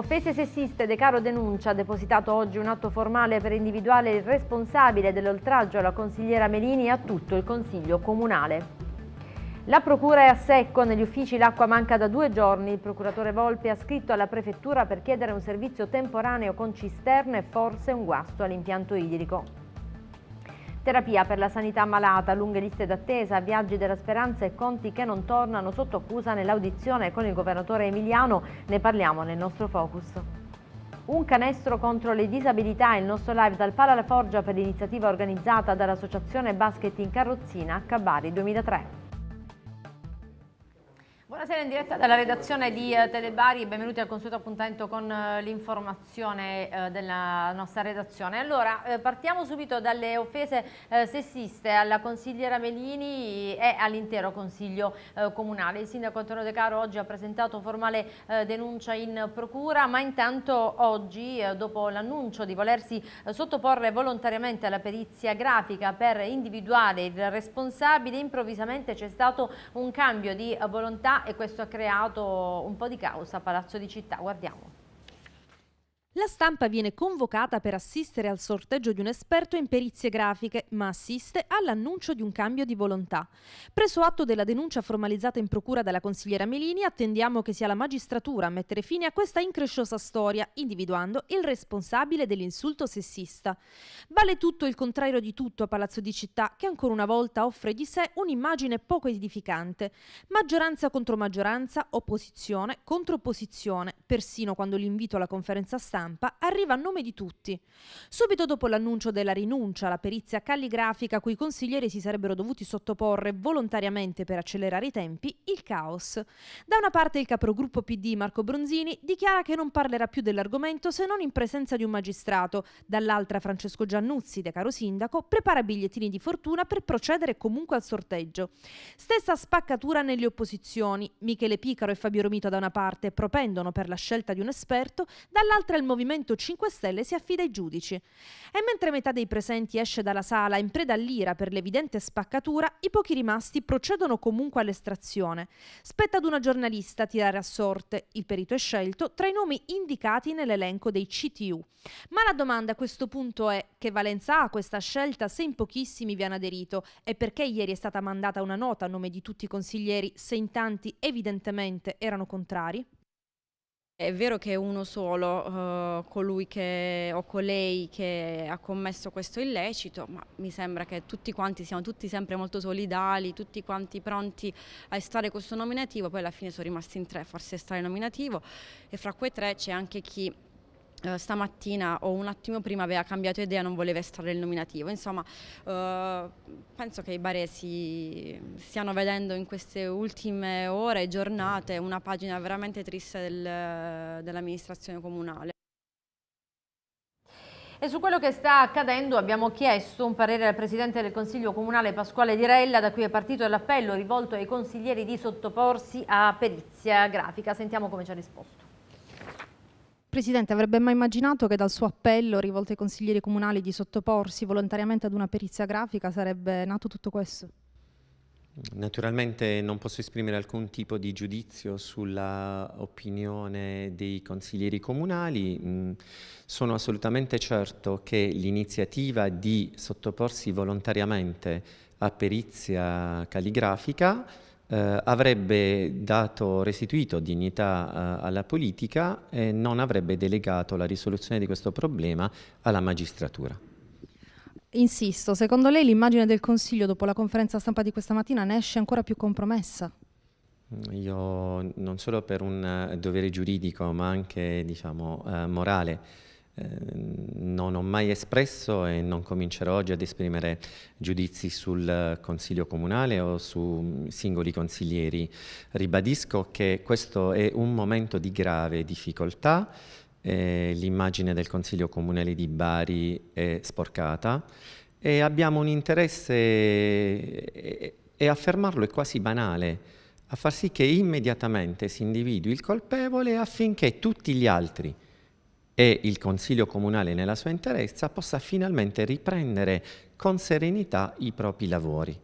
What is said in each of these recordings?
Offese sessiste Decaro denuncia, ha depositato oggi un atto formale per individuare il responsabile dell'oltraggio alla consigliera Melini e a tutto il Consiglio Comunale. La procura è a secco, negli uffici l'acqua manca da due giorni. Il procuratore Volpe ha scritto alla prefettura per chiedere un servizio temporaneo con cisterne e forse un guasto all'impianto idrico. Terapia per la sanità malata, lunghe liste d'attesa, viaggi della speranza e conti che non tornano sotto accusa nell'audizione con il governatore Emiliano. Ne parliamo nel nostro focus. Un canestro contro le disabilità, il nostro live dal Pala alla Forgia per l'iniziativa organizzata dall'Associazione Basket in Carrozzina a Cabari 2003. Buonasera in diretta dalla redazione di eh, Telebari e benvenuti al consueto appuntamento con eh, l'informazione eh, della nostra redazione. Allora, partiamo subito dalle offese sessiste alla consigliera Melini e all'intero Consiglio Comunale. Il sindaco Antonio De Caro oggi ha presentato formale denuncia in procura, ma intanto oggi, dopo l'annuncio di volersi sottoporre volontariamente alla perizia grafica per individuare il responsabile, improvvisamente c'è stato un cambio di volontà e questo ha creato un po' di causa a Palazzo di Città, guardiamo. La stampa viene convocata per assistere al sorteggio di un esperto in perizie grafiche, ma assiste all'annuncio di un cambio di volontà. Preso atto della denuncia formalizzata in procura dalla consigliera Melini, attendiamo che sia la magistratura a mettere fine a questa incresciosa storia, individuando il responsabile dell'insulto sessista. Vale tutto il contrario di tutto a Palazzo di Città, che ancora una volta offre di sé un'immagine poco edificante. Maggioranza contro maggioranza, opposizione contro opposizione, persino quando l'invito alla conferenza stampa stampa arriva a nome di tutti. Subito dopo l'annuncio della rinuncia alla perizia calligrafica cui i consiglieri si sarebbero dovuti sottoporre volontariamente per accelerare i tempi, il caos. Da una parte il capogruppo PD Marco Bronzini dichiara che non parlerà più dell'argomento se non in presenza di un magistrato, dall'altra Francesco Giannuzzi, de caro sindaco, prepara bigliettini di fortuna per procedere comunque al sorteggio. Stessa spaccatura nelle opposizioni, Michele Picaro e Fabio Romito da una parte propendono per la scelta di un esperto, dall'altra il Movimento 5 Stelle si affida ai giudici. E mentre metà dei presenti esce dalla sala in preda all'ira per l'evidente spaccatura, i pochi rimasti procedono comunque all'estrazione. Spetta ad una giornalista tirare a sorte, il perito è scelto, tra i nomi indicati nell'elenco dei CTU. Ma la domanda a questo punto è che valenza ha questa scelta se in pochissimi vi hanno aderito e perché ieri è stata mandata una nota a nome di tutti i consiglieri se in tanti evidentemente erano contrari? È vero che è uno solo uh, colui che, o colei che ha commesso questo illecito, ma mi sembra che tutti quanti siamo tutti sempre molto solidali, tutti quanti pronti a estrarre questo nominativo, poi alla fine sono rimasti in tre forse estrarre il nominativo e fra quei tre c'è anche chi Uh, stamattina o un attimo prima aveva cambiato idea, non voleva estrarre il nominativo. Insomma, uh, penso che i baresi stiano vedendo in queste ultime ore, e giornate, una pagina veramente triste del, dell'amministrazione comunale. E su quello che sta accadendo abbiamo chiesto un parere al Presidente del Consiglio Comunale Pasquale Dirella, da cui è partito l'appello rivolto ai consiglieri di sottoporsi a perizia grafica. Sentiamo come ci ha risposto. Presidente, avrebbe mai immaginato che dal suo appello rivolto ai consiglieri comunali di sottoporsi volontariamente ad una perizia grafica sarebbe nato tutto questo? Naturalmente non posso esprimere alcun tipo di giudizio sulla opinione dei consiglieri comunali. Mm, sono assolutamente certo che l'iniziativa di sottoporsi volontariamente a perizia calligrafica eh, avrebbe dato, restituito dignità eh, alla politica e non avrebbe delegato la risoluzione di questo problema alla magistratura. Insisto, secondo lei l'immagine del Consiglio dopo la conferenza stampa di questa mattina ne esce ancora più compromessa? Mm, io non solo per un eh, dovere giuridico ma anche diciamo, eh, morale Ehm, non ho mai espresso e non comincerò oggi ad esprimere giudizi sul Consiglio Comunale o su singoli consiglieri. Ribadisco che questo è un momento di grave difficoltà, eh, l'immagine del Consiglio Comunale di Bari è sporcata e abbiamo un interesse, e, e affermarlo è quasi banale, a far sì che immediatamente si individui il colpevole affinché tutti gli altri e il Consiglio Comunale nella sua interezza possa finalmente riprendere con serenità i propri lavori.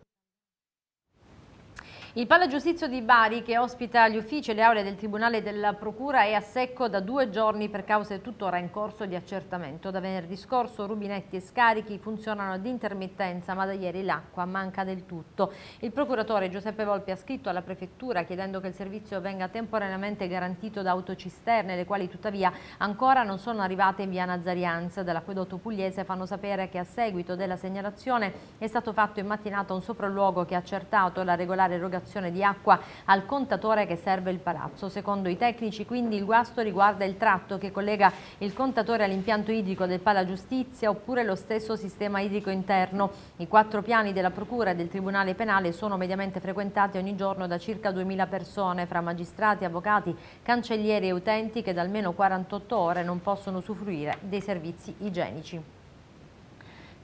Il Palagiustizio di Bari, che ospita gli uffici e le aule del Tribunale della Procura, è a secco da due giorni per cause tuttora in corso di accertamento. Da venerdì scorso rubinetti e scarichi funzionano ad intermittenza, ma da ieri l'acqua manca del tutto. Il procuratore Giuseppe Volpi ha scritto alla Prefettura chiedendo che il servizio venga temporaneamente garantito da autocisterne, le quali tuttavia ancora non sono arrivate in via Nazarianza. Dall'acquedotto pugliese fanno sapere che a seguito della segnalazione è stato fatto in mattinata un sopralluogo che ha accertato la regolare erogazione dotazione di acqua al contatore che serve il palazzo. Secondo i tecnici quindi il guasto riguarda il tratto che collega il contatore all'impianto idrico del Pala Giustizia oppure lo stesso sistema idrico interno. I quattro piani della Procura e del Tribunale Penale sono mediamente frequentati ogni giorno da circa 2.000 persone fra magistrati, avvocati, cancellieri e utenti che da almeno 48 ore non possono usufruire dei servizi igienici.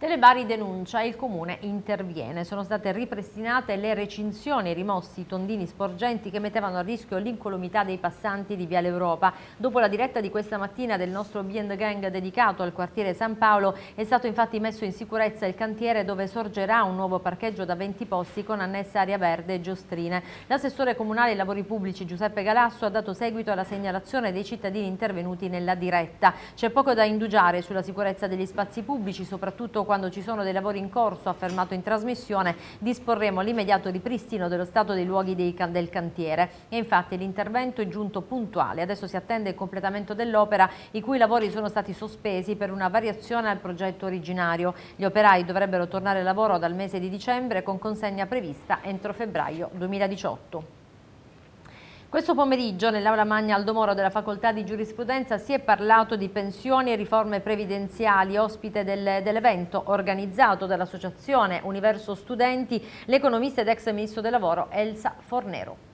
Telebari denuncia e il comune interviene. Sono state ripristinate le recinzioni, e rimossi i tondini sporgenti che mettevano a rischio l'incolumità dei passanti di Viale Europa. Dopo la diretta di questa mattina del nostro Beyond Gang dedicato al quartiere San Paolo è stato infatti messo in sicurezza il cantiere dove sorgerà un nuovo parcheggio da 20 posti con annessa aria verde e giostrine. L'assessore comunale ai lavori pubblici Giuseppe Galasso ha dato seguito alla segnalazione dei cittadini intervenuti nella diretta. C'è poco da indugiare sulla sicurezza degli spazi pubblici, soprattutto quando quando ci sono dei lavori in corso, affermato in trasmissione, disporremo l'immediato ripristino dello stato dei luoghi dei, del cantiere. E infatti l'intervento è giunto puntuale. Adesso si attende il completamento dell'opera, i cui lavori sono stati sospesi per una variazione al progetto originario. Gli operai dovrebbero tornare al lavoro dal mese di dicembre con consegna prevista entro febbraio 2018. Questo pomeriggio nell'Aula Magna Aldo Moro della Facoltà di Giurisprudenza si è parlato di pensioni e riforme previdenziali. Ospite del, dell'evento organizzato dall'Associazione Universo Studenti, l'economista ed ex ministro del Lavoro Elsa Fornero.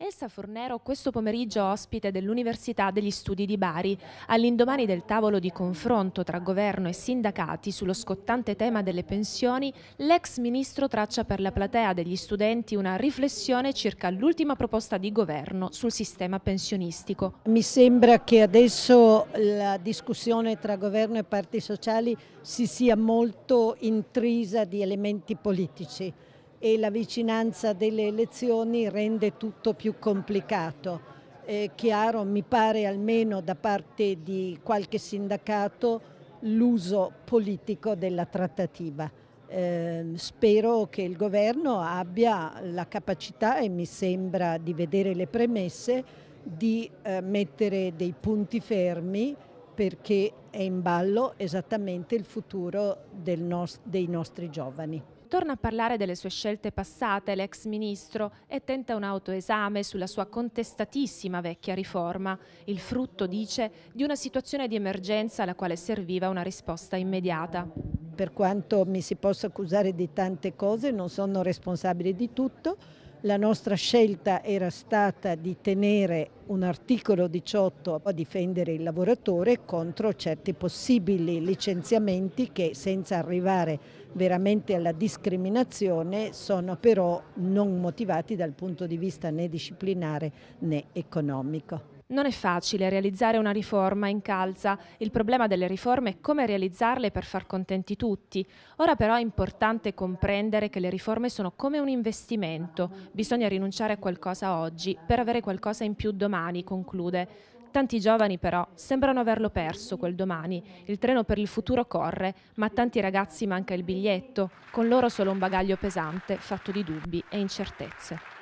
Elsa Fornero, questo pomeriggio ospite dell'Università degli Studi di Bari, all'indomani del tavolo di confronto tra governo e sindacati sullo scottante tema delle pensioni, l'ex ministro traccia per la platea degli studenti una riflessione circa l'ultima proposta di governo sul sistema pensionistico. Mi sembra che adesso la discussione tra governo e parti sociali si sia molto intrisa di elementi politici e la vicinanza delle elezioni rende tutto più complicato. È chiaro, mi pare almeno da parte di qualche sindacato, l'uso politico della trattativa. Eh, spero che il governo abbia la capacità e mi sembra di vedere le premesse di eh, mettere dei punti fermi perché è in ballo esattamente il futuro nos dei nostri giovani torna a parlare delle sue scelte passate l'ex ministro e tenta un autoesame sulla sua contestatissima vecchia riforma, il frutto, dice, di una situazione di emergenza alla quale serviva una risposta immediata. Per quanto mi si possa accusare di tante cose, non sono responsabile di tutto, la nostra scelta era stata di tenere un articolo 18 a difendere il lavoratore contro certi possibili licenziamenti che senza arrivare veramente alla discriminazione sono però non motivati dal punto di vista né disciplinare né economico. Non è facile realizzare una riforma in calza, il problema delle riforme è come realizzarle per far contenti tutti. Ora però è importante comprendere che le riforme sono come un investimento, bisogna rinunciare a qualcosa oggi per avere qualcosa in più domani, conclude. Tanti giovani però sembrano averlo perso quel domani, il treno per il futuro corre, ma a tanti ragazzi manca il biglietto, con loro solo un bagaglio pesante fatto di dubbi e incertezze.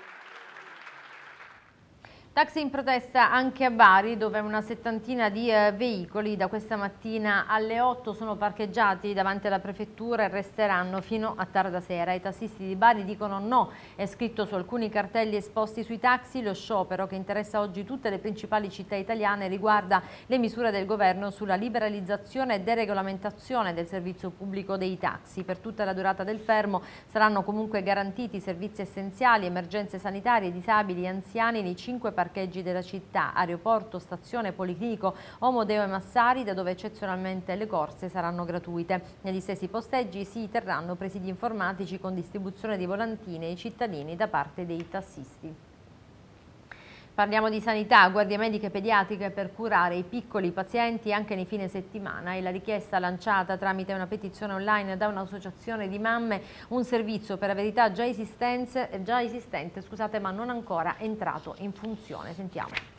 Taxi in protesta anche a Bari dove una settantina di eh, veicoli da questa mattina alle 8 sono parcheggiati davanti alla prefettura e resteranno fino a tarda sera. I tassisti di Bari dicono no, è scritto su alcuni cartelli esposti sui taxi. Lo sciopero che interessa oggi tutte le principali città italiane riguarda le misure del governo sulla liberalizzazione e deregolamentazione del servizio pubblico dei taxi. Per tutta la durata del fermo saranno comunque garantiti servizi essenziali, emergenze sanitarie, disabili, e anziani nei cinque partiti parcheggi della città, aeroporto, stazione, policlinico o Modeo e Massari, da dove eccezionalmente le corse saranno gratuite. Negli stessi posteggi si terranno presidi informatici con distribuzione di volantine ai cittadini da parte dei tassisti. Parliamo di sanità, guardie mediche pediatriche per curare i piccoli pazienti anche nei fine settimana e la richiesta lanciata tramite una petizione online da un'associazione di mamme, un servizio per la verità già, già esistente scusate, ma non ancora entrato in funzione. Sentiamo.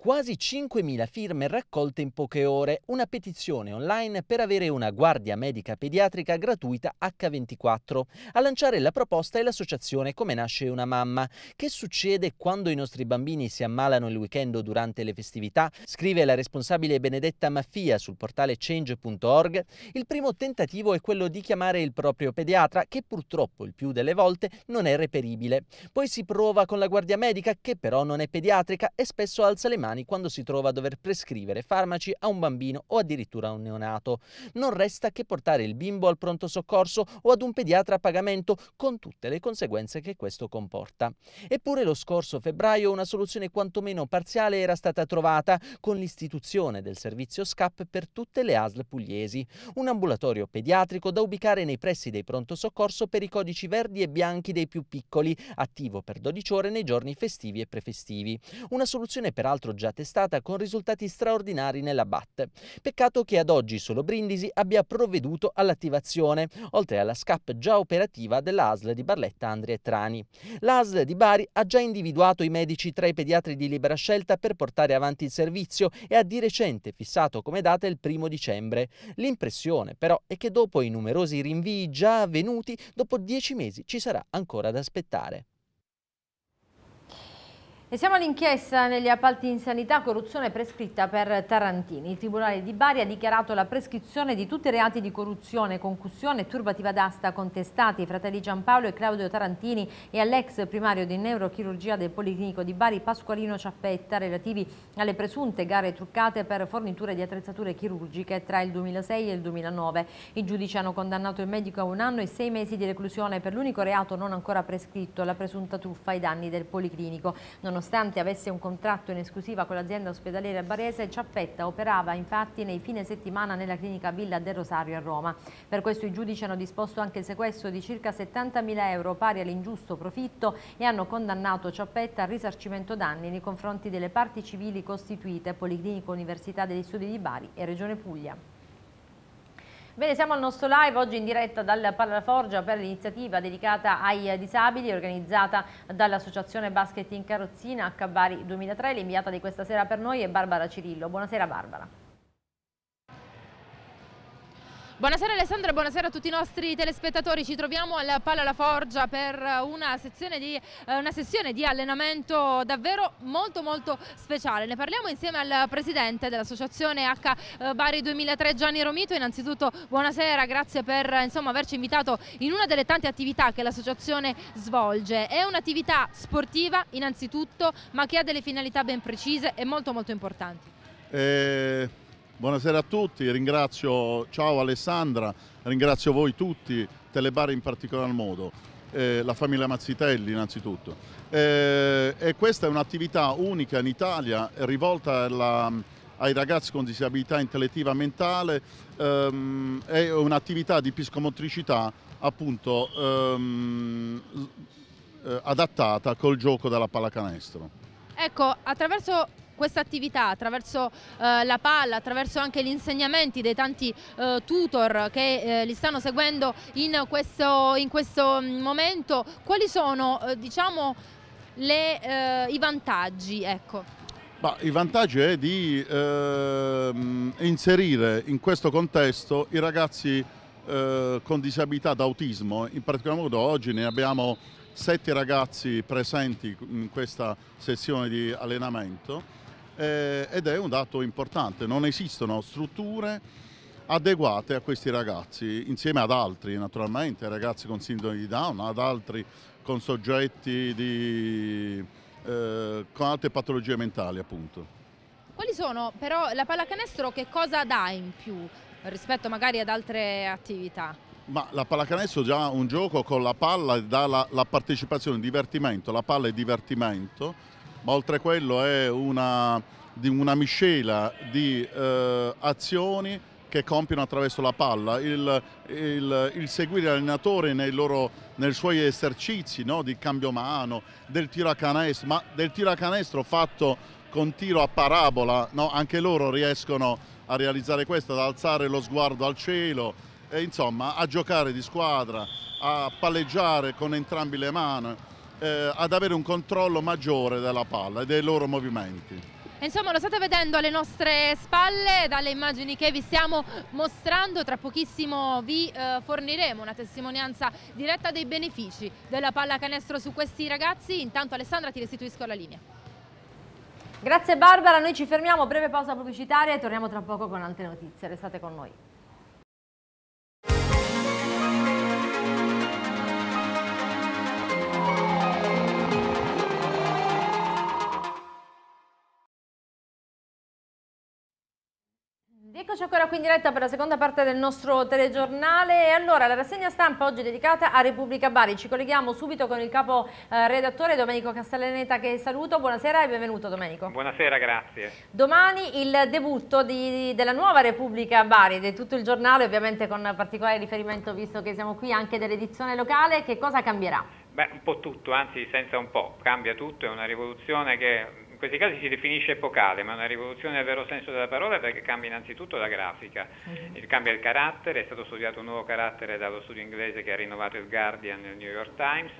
Quasi 5.000 firme raccolte in poche ore, una petizione online per avere una guardia medica pediatrica gratuita H24. A lanciare la proposta è l'associazione Come nasce una mamma. Che succede quando i nostri bambini si ammalano il weekend o durante le festività? Scrive la responsabile Benedetta Maffia sul portale change.org. Il primo tentativo è quello di chiamare il proprio pediatra, che purtroppo il più delle volte non è reperibile. Poi si prova con la guardia medica, che però non è pediatrica e spesso alza le mani mani quando si trova a dover prescrivere farmaci a un bambino o addirittura a un neonato. Non resta che portare il bimbo al pronto soccorso o ad un pediatra a pagamento con tutte le conseguenze che questo comporta. Eppure lo scorso febbraio una soluzione quantomeno parziale era stata trovata con l'istituzione del servizio SCAP per tutte le ASL pugliesi, un ambulatorio pediatrico da ubicare nei pressi dei pronto soccorso per i codici verdi e bianchi dei più piccoli, attivo per 12 ore nei giorni festivi e prefestivi. Una soluzione peraltro già testata con risultati straordinari nella BAT. Peccato che ad oggi solo Brindisi abbia provveduto all'attivazione, oltre alla SCAP già operativa dell'ASL di Barletta Andria e Trani. L'ASL di Bari ha già individuato i medici tra i pediatri di libera scelta per portare avanti il servizio e ha di recente fissato come data il primo dicembre. L'impressione però è che dopo i numerosi rinvii già avvenuti, dopo dieci mesi ci sarà ancora da aspettare. E siamo all'inchiesta negli appalti in sanità, corruzione prescritta per Tarantini. Il Tribunale di Bari ha dichiarato la prescrizione di tutti i reati di corruzione, concussione e turbativa d'asta contestati ai fratelli Giampaolo e Claudio Tarantini e all'ex primario di neurochirurgia del Policlinico di Bari Pasqualino Ciappetta relativi alle presunte gare truccate per forniture di attrezzature chirurgiche tra il 2006 e il 2009. I giudici hanno condannato il medico a un anno e sei mesi di reclusione per l'unico reato non ancora prescritto, la presunta truffa ai danni del Policlinico. Non Nonostante avesse un contratto in esclusiva con l'azienda ospedaliera barese, Ciaffetta operava infatti nei fine settimana nella clinica Villa del Rosario a Roma. Per questo i giudici hanno disposto anche il sequestro di circa 70.000 euro pari all'ingiusto profitto e hanno condannato Ciaffetta al risarcimento danni nei confronti delle parti civili costituite Policlinico Università degli Studi di Bari e Regione Puglia. Bene, siamo al nostro live oggi in diretta dal Palaforgia per l'iniziativa dedicata ai disabili organizzata dall'Associazione Basket in Carrozzina a Cavari 2003. L'inviata di questa sera per noi è Barbara Cirillo. Buonasera Barbara. Buonasera Alessandra, buonasera a tutti i nostri telespettatori, ci troviamo al Palla La Forgia per una sessione, di, eh, una sessione di allenamento davvero molto molto speciale, ne parliamo insieme al presidente dell'associazione H eh, Bari 2003 Gianni Romito, innanzitutto buonasera, grazie per insomma, averci invitato in una delle tante attività che l'associazione svolge, è un'attività sportiva innanzitutto ma che ha delle finalità ben precise e molto molto importanti. Eh... Buonasera a tutti, ringrazio, ciao Alessandra, ringrazio voi tutti, Telebari in particolar modo, eh, la famiglia Mazzitelli innanzitutto. Eh, e questa è un'attività unica in Italia rivolta alla, ai ragazzi con disabilità intellettiva mentale, ehm, è un'attività di psicomotricità appunto ehm, eh, adattata col gioco della pallacanestro. Ecco, attraverso questa attività attraverso eh, la palla, attraverso anche gli insegnamenti dei tanti eh, tutor che eh, li stanno seguendo in questo, in questo mm, momento, quali sono eh, diciamo, le, eh, i vantaggi? Ecco. Ma il vantaggio è di ehm, inserire in questo contesto i ragazzi eh, con disabilità d'autismo, in particolar modo oggi ne abbiamo sette ragazzi presenti in questa sessione di allenamento eh, ed è un dato importante, non esistono strutture adeguate a questi ragazzi, insieme ad altri naturalmente, ragazzi con sindrome di Down, ad altri con soggetti di, eh, con altre patologie mentali appunto. Quali sono però la pallacanestro che cosa dà in più rispetto magari ad altre attività? Ma la pallacanestro è già un gioco con la palla dà la, la partecipazione, il divertimento, la palla è divertimento ma oltre a quello è una, una miscela di eh, azioni che compiono attraverso la palla, il, il, il seguire l'allenatore nei, nei, suoi esercizi no? di cambio mano, del tiro a canestro, ma del tiro a canestro fatto con tiro a parabola, no? anche loro riescono a realizzare questo, ad alzare lo sguardo al cielo, e, insomma a giocare di squadra, a palleggiare con entrambi le mani eh, ad avere un controllo maggiore della palla e dei loro movimenti. Insomma lo state vedendo alle nostre spalle, dalle immagini che vi stiamo mostrando, tra pochissimo vi eh, forniremo una testimonianza diretta dei benefici della pallacanestro su questi ragazzi, intanto Alessandra ti restituisco la linea. Grazie Barbara, noi ci fermiamo, breve pausa pubblicitaria e torniamo tra poco con altre notizie, restate con noi. Eccoci ancora qui in diretta per la seconda parte del nostro telegiornale e allora la rassegna stampa oggi è dedicata a Repubblica Bari. Ci colleghiamo subito con il capo eh, redattore Domenico Castellaneta che saluto. Buonasera e benvenuto Domenico. Buonasera, grazie. Domani il debutto di, della nuova Repubblica Bari, di tutto il giornale ovviamente con particolare riferimento visto che siamo qui anche dell'edizione locale. Che cosa cambierà? Beh, un po' tutto, anzi senza un po', cambia tutto, è una rivoluzione che in questi casi si definisce epocale, ma una rivoluzione nel vero senso della parola perché cambia innanzitutto la grafica, uh-huh. cambia il carattere, è stato studiato un nuovo carattere dallo studio inglese che ha rinnovato il Guardian e il New York Times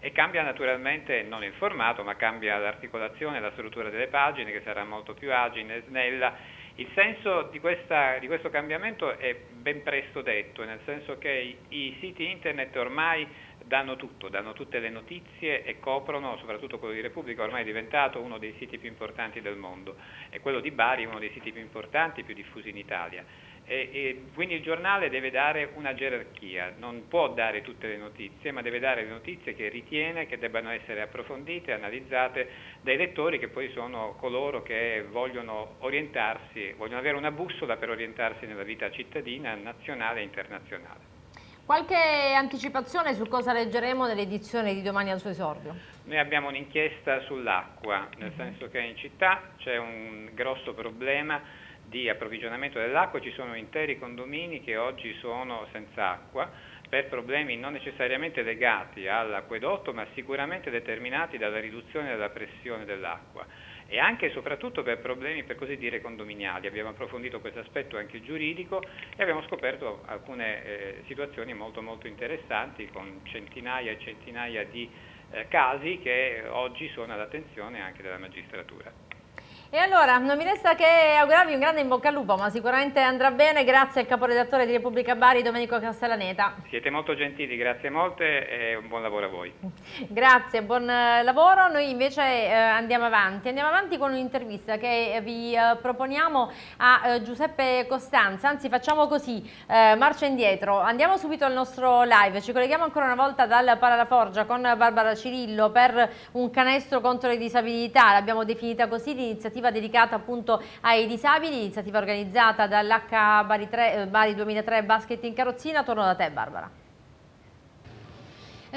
e cambia naturalmente non il formato, ma cambia l'articolazione, la struttura delle pagine che sarà molto più agile, e snella. Il senso di, questa, di questo cambiamento è ben presto detto, nel senso che i, i siti internet ormai danno tutto, danno tutte le notizie e coprono, soprattutto quello di Repubblica, ormai è diventato uno dei siti più importanti del mondo e quello di Bari è uno dei siti più importanti, e più diffusi in Italia. E, e quindi il giornale deve dare una gerarchia, non può dare tutte le notizie, ma deve dare le notizie che ritiene che debbano essere approfondite, analizzate dai lettori che poi sono coloro che vogliono orientarsi, vogliono avere una bussola per orientarsi nella vita cittadina, nazionale e internazionale. Qualche anticipazione su cosa leggeremo nell'edizione di domani al suo esordio? Noi abbiamo un'inchiesta sull'acqua, nel senso che in città c'è un grosso problema di approvvigionamento dell'acqua, ci sono interi condomini che oggi sono senza acqua per problemi non necessariamente legati all'acquedotto ma sicuramente determinati dalla riduzione della pressione dell'acqua e anche e soprattutto per problemi per così dire condominiali. Abbiamo approfondito questo aspetto anche giuridico e abbiamo scoperto alcune eh, situazioni molto molto interessanti con centinaia e centinaia di eh, casi che oggi sono all'attenzione anche della magistratura. E allora, non mi resta che augurarvi un grande in bocca al lupo, ma sicuramente andrà bene, grazie al caporedattore di Repubblica Bari, Domenico Castellaneta. Siete molto gentili, grazie molte e un buon lavoro a voi. Grazie, buon eh, lavoro. Noi invece eh, andiamo avanti, andiamo avanti con un'intervista che eh, vi eh, proponiamo a eh, Giuseppe Costanza, anzi facciamo così, eh, marcia indietro, andiamo subito al nostro live, ci colleghiamo ancora una volta dal Paralaforgia con Barbara Cirillo per un canestro contro le disabilità, l'abbiamo definita così l'iniziativa iniziativa dedicata appunto ai disabili, iniziativa organizzata dall'H Bari, eh, Bari 2003 Basket in Carrozzina. Torno da te Barbara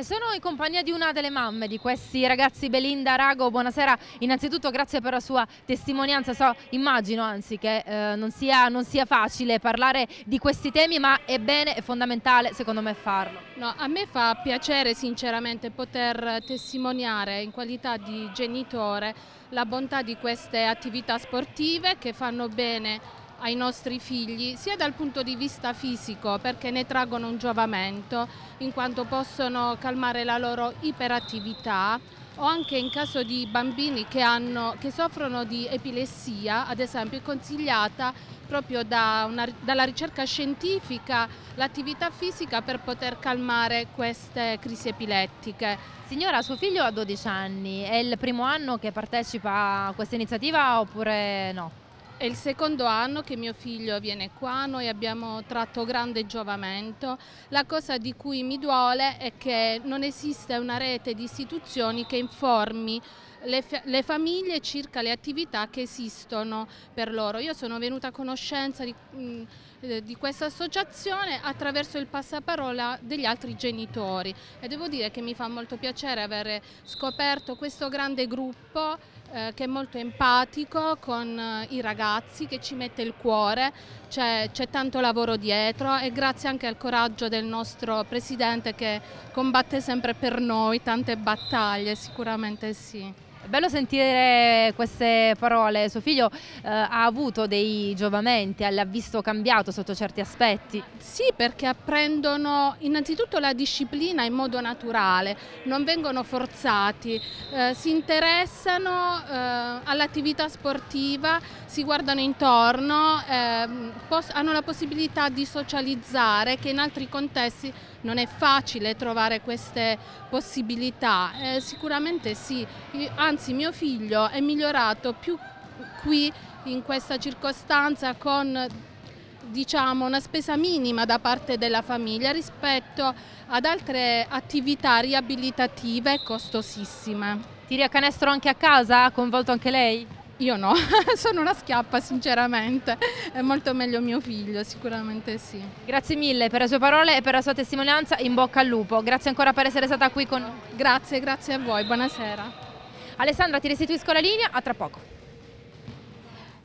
sono in compagnia di una delle mamme di questi ragazzi, Belinda Rago. Buonasera, innanzitutto grazie per la sua testimonianza. So, immagino anzi che eh, non, sia, non, sia, facile parlare di questi temi, ma è bene e fondamentale secondo me farlo. No, a me fa piacere sinceramente poter testimoniare in qualità di genitore la bontà di queste attività sportive che fanno bene ai nostri figli sia dal punto di vista fisico perché ne traggono un giovamento in quanto possono calmare la loro iperattività o anche in caso di bambini che, hanno, che soffrono di epilessia, ad esempio è consigliata proprio da una, dalla ricerca scientifica l'attività fisica per poter calmare queste crisi epilettiche. Signora, suo figlio ha 12 anni, è il primo anno che partecipa a questa iniziativa oppure no? È il secondo anno che mio figlio viene qua, noi abbiamo tratto grande giovamento. La cosa di cui mi duole è che non esiste una rete di istituzioni che informi le, le, famiglie circa le attività che esistono per loro. Io sono venuta a conoscenza di, eh, di questa associazione attraverso il passaparola degli altri genitori e devo dire che mi fa molto piacere avere scoperto questo grande gruppo eh, che è molto empatico con eh, i ragazzi, che ci mette il cuore, c'è, tanto lavoro dietro e grazie anche al coraggio del nostro Presidente che combatte sempre per noi tante battaglie, sicuramente sì bello sentire queste parole. Suo figlio eh, ha avuto dei giovamenti, l'ha visto cambiato sotto certi aspetti. Sì, perché apprendono innanzitutto la disciplina in modo naturale, non vengono forzati, eh, si interessano eh, all'attività sportiva, si guardano intorno, ehm, hanno la possibilità di socializzare che in altri contesti non è facile trovare queste possibilità. Eh, sicuramente sì, anzi anzi mio figlio è migliorato più qui in questa circostanza con diciamo, una spesa minima da parte della famiglia rispetto ad altre attività riabilitative costosissime. Tiri a canestro anche a casa? Convolto anche lei? Io no, sono una schiappa sinceramente, è molto meglio mio figlio, sicuramente sì. Grazie mille per le sue parole e per la sua testimonianza, in bocca al lupo. Grazie ancora per essere stata qui con noi. Grazie, grazie a voi, buonasera. Alessandra ti restituisco la linea, a tra poco.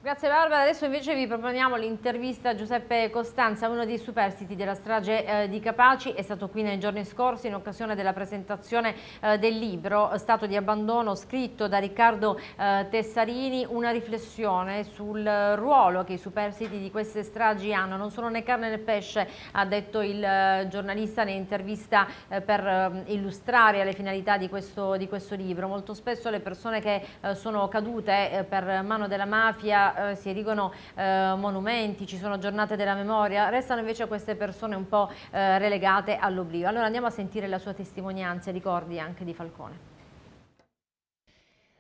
Grazie Barbara, adesso invece vi proponiamo l'intervista a Giuseppe Costanza, uno dei superstiti della strage eh, di Capaci, è stato qui nei giorni scorsi in occasione della presentazione eh, del libro eh, Stato di abbandono scritto da Riccardo eh, Tessarini, una riflessione sul eh, ruolo che i superstiti di queste stragi hanno, non sono né carne né pesce, ha detto il eh, giornalista nell'intervista per ehm, illustrare le finalità di questo, di questo, libro. Molto spesso le persone che sono cadute per mano della mafia eh, si erigono eh, monumenti, ci sono giornate della memoria, restano invece queste persone un po' eh, relegate all'oblio. Allora andiamo a sentire la sua testimonianza e ricordi anche di Falcone.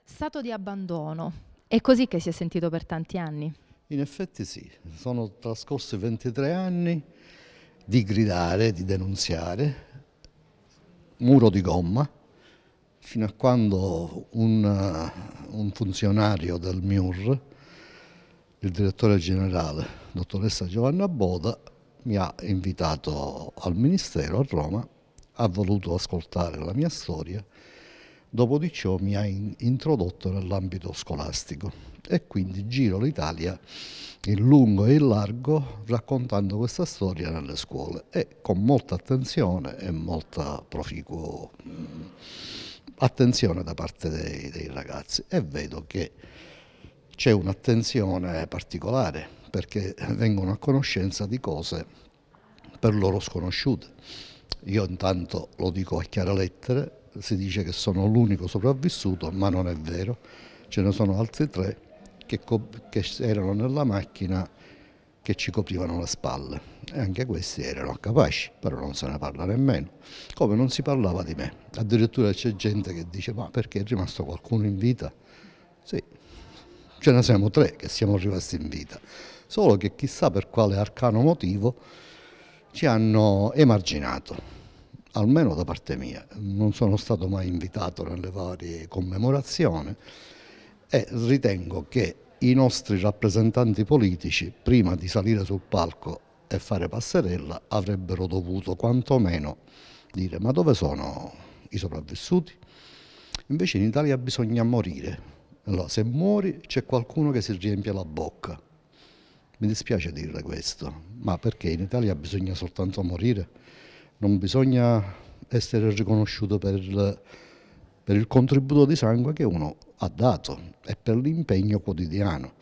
Stato di abbandono, è così che si è sentito per tanti anni? In effetti sì, sono trascorsi 23 anni di gridare, di denunziare, muro di gomma, fino a quando un, un funzionario del MIUR il direttore generale, dottoressa Giovanna Boda, mi ha invitato al Ministero a Roma, ha voluto ascoltare la mia storia, dopo di ciò mi ha in introdotto nell'ambito scolastico e quindi giro l'Italia in lungo e in largo raccontando questa storia nelle scuole e con molta attenzione e molta proficua attenzione da parte dei, dei ragazzi e vedo che c'è un'attenzione particolare perché vengono a conoscenza di cose per loro sconosciute. Io intanto lo dico a chiare lettere, si dice che sono l'unico sopravvissuto, ma non è vero, ce ne sono altri tre che, che erano nella macchina che ci coprivano le spalle e anche questi erano capaci, però non se ne parla nemmeno, come non si parlava di me. Addirittura c'è gente che dice ma perché è rimasto qualcuno in vita? Sì, ce ne siamo tre che siamo rimasti in vita, solo che chissà per quale arcano motivo ci hanno emarginato, almeno da parte mia, non sono stato mai invitato nelle varie commemorazioni e ritengo che i nostri rappresentanti politici, prima di salire sul palco e fare passerella, avrebbero dovuto quantomeno dire ma dove sono i sopravvissuti? Invece in Italia bisogna morire allora, se muori c'è qualcuno che si riempie la bocca. Mi dispiace dirle questo, ma perché in Italia bisogna soltanto morire, non bisogna essere riconosciuto per il, per il contributo di sangue che uno ha dato e per l'impegno quotidiano.